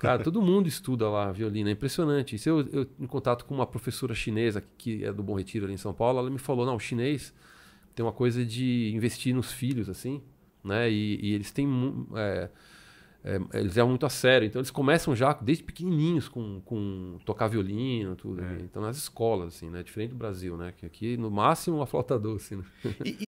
Cara, todo mundo estuda lá violino, é impressionante. Isso eu, eu, em contato com uma professora chinesa que é do Bom Retiro ali em São Paulo, ela me falou: não, o chinês tem uma coisa de investir nos filhos, assim, né? E, e eles têm. É, é, eles levam muito a sério. Então eles começam já desde pequenininhos com, com tocar violino, tudo. É. Então nas escolas, assim, né? Diferente do Brasil, né? Que aqui no máximo uma flauta doce. Né? E,